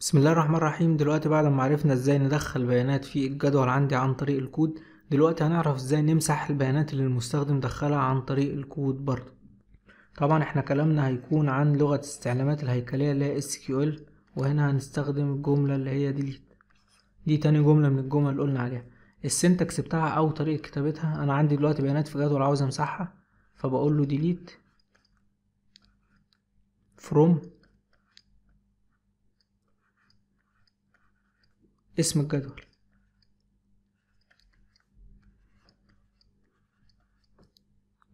بسم الله الرحمن الرحيم دلوقتي بعد ما عرفنا ازاي ندخل بيانات في الجدول عندي عن طريق الكود دلوقتي هنعرف ازاي نمسح البيانات اللي المستخدم دخلها عن طريق الكود برضه طبعا احنا كلامنا هيكون عن لغة استعلامات الهيكلية اللي هي اس كيو ال وهنا هنستخدم الجملة اللي هي ديليت دي تاني جملة من الجمل اللي قلنا عليها السنتكس بتاعها او طريقة كتابتها انا عندي دلوقتي بيانات في جدول عاوز امسحها فبقول له ديليت فروم اسم الجدول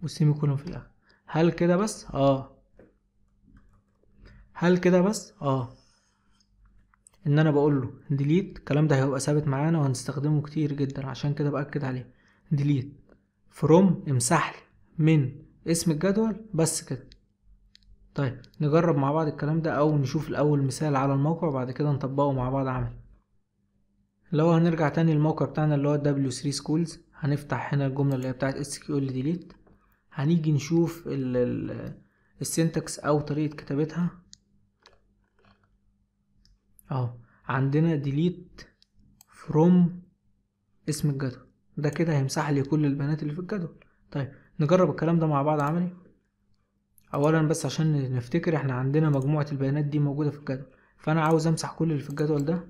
والسيمي كولون في الاخر هل كده بس اه هل كده بس اه ان انا بقول له ديليت الكلام ده هيبقى ثابت معانا وهنستخدمه كتير جدا عشان كده باكد عليه ديليت فروم امسح لي من اسم الجدول بس كده طيب نجرب مع بعض الكلام ده او نشوف الاول مثال على الموقع وبعد كده نطبقه مع بعض عمل لو هنرجع تاني للموقع بتاعنا اللي هو W3 Schools هنفتح هنا الجملة اللي هي بتاعت SQL Delete هنيجي نشوف السنتكس أو طريقة كتابتها اهو عندنا Delete From اسم الجدول ده كده هيمسح لي كل البيانات اللي في الجدول طيب نجرب الكلام ده مع بعض عملي اولا بس عشان نفتكر احنا عندنا مجموعة البيانات دي موجودة في الجدول فانا عاوز امسح كل اللي في الجدول ده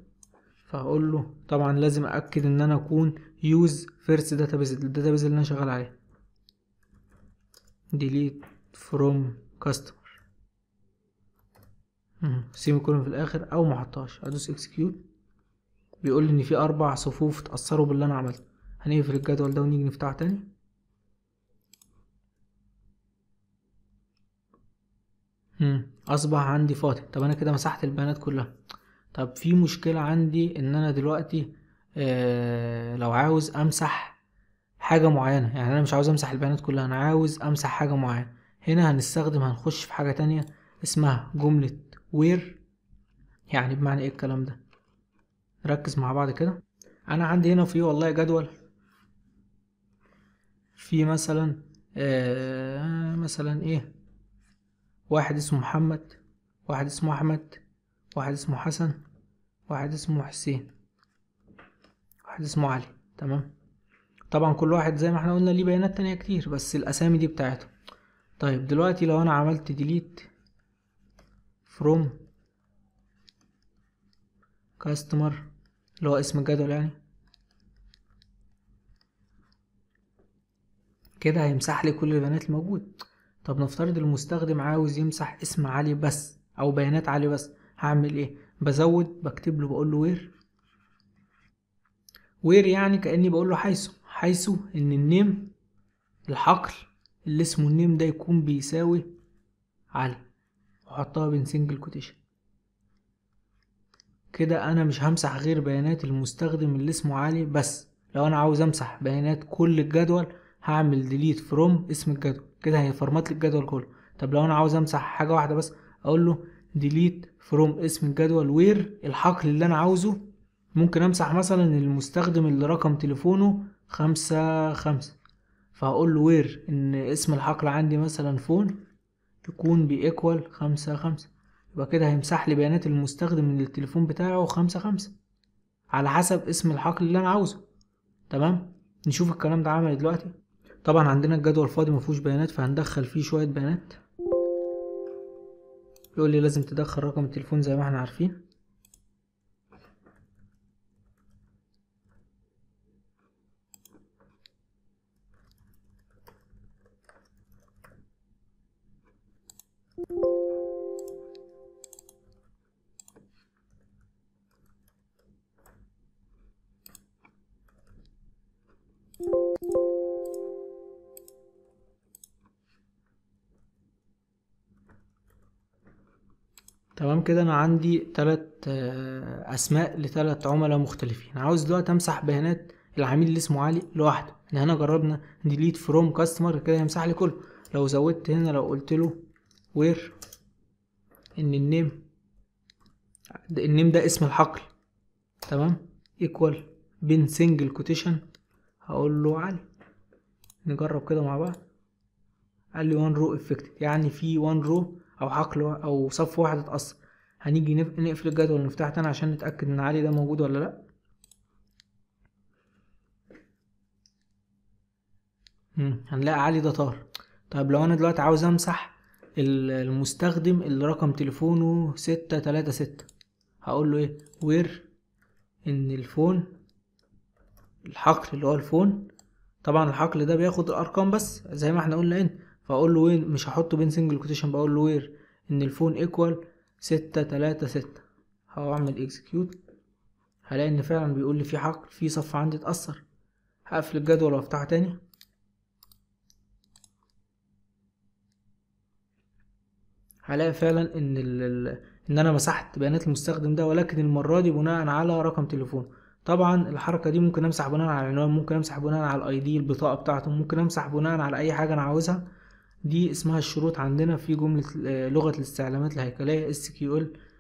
فهقول له طبعا لازم أأكد إن أنا أكون use first database الداتابيز اللي أنا شغال عليها delete from customer سيمي كولون في الآخر أو محطهاش أدوس إكسكيوت بيقول لي إن في أربع صفوف اتأثروا باللي أنا عملته هنقفل الجدول ده ونيجي نفتحه تاني اصبح عندي فاضي طب انا كده مسحت البيانات كلها طب في مشكلة عندي ان انا دلوقتي آه لو عاوز امسح حاجة معينة يعني انا مش عاوز امسح البيانات كلها انا عاوز امسح حاجة معينة هنا هنستخدم هنخش في حاجة تانية اسمها جملة وير يعني بمعنى ايه الكلام ده ركز مع بعض كده انا عندي هنا في والله جدول في مثلا آه مثلا ايه واحد اسمه محمد واحد اسمه احمد واحد اسمه حسن واحد اسمه حسين واحد اسمه علي تمام طبعا كل واحد زي ما احنا قلنا ليه بيانات تانية كتير بس الاسامي دي بتاعته طيب دلوقتي لو انا عملت ديليت فروم كاستمر اللي هو اسم الجدول يعني كده هيمسح لي كل البيانات الموجود طب نفترض المستخدم عاوز يمسح اسم علي بس او بيانات علي بس هعمل ايه بزود بكتب له بقول له وير وير يعني كاني بقول له حيث حيث ان النيم الحقل اللي اسمه النيم ده يكون بيساوي على واحطها بين سنجل كوتيشن كده انا مش همسح غير بيانات المستخدم اللي اسمه علي بس لو انا عاوز امسح بيانات كل الجدول هعمل ديليت فروم اسم الجدول كده هيفرمت لي الجدول كله طب لو انا عاوز امسح حاجه واحده بس اقول له delete from اسم الجدول where الحقل اللي انا عاوزه ممكن امسح مثلا المستخدم اللي رقم تليفونه خمسة خمسة فهقول له where ان اسم الحقل عندي مثلا فون يكون بيكوال خمسة خمسة يبقى كده هيمسح لي بيانات المستخدم من التليفون بتاعه خمسة خمسة على حسب اسم الحقل اللي انا عاوزه تمام نشوف الكلام ده عمل دلوقتي طبعا عندنا الجدول فاضي مفهوش بيانات فهندخل فيه شوية بيانات بيقول لي لازم تدخل رقم التليفون زي ما احنا عارفين Thank you. تمام كده انا عندي تلات آه، اسماء لتلات عملاء مختلفين عاوز دلوقتي امسح بيانات العميل اللي اسمه علي لوحده احنا هنا جربنا ديليت فروم كاستمر كده يمسح لي كله لو زودت هنا لو قلت له وير ان النيم النيم ده اسم الحقل تمام ايكوال بين سنجل كوتيشن هقول له علي نجرب كده مع بعض قال لي وان رو افكتد يعني في وان رو او حقل او صف واحد اتأثر هنيجي نقفل الجدول ونفتحه تاني عشان نتأكد ان علي ده موجود ولا لأ هنلاقي علي ده طار طيب لو انا دلوقتي عاوز امسح المستخدم اللي رقم تليفونه ستة تلاتة ستة هقول له ايه وير ان الفون الحقل اللي هو الفون طبعا الحقل ده بياخد الارقام بس زي ما احنا قلنا انت بقول له وين مش هحطه بين سنجل كوتيشن بقول له وير ان الفون ايكوال ستة تلاتة ستة هعمل اكسكيوت هلاقي ان فعلا بيقول لي في حقل في صف عندي اتأثر هقفل الجدول وافتحه تاني هلاقي فعلا ان ال ان انا مسحت بيانات المستخدم ده ولكن المره دي بناء على رقم تليفونه طبعا الحركه دي ممكن امسح بناء على العنوان ممكن امسح بناء على الاي دي البطاقه بتاعته ممكن امسح بناء على اي حاجه انا عاوزها دي اسمها الشروط عندنا في جملة آه، لغة الاستعلامات الهيكلية SQL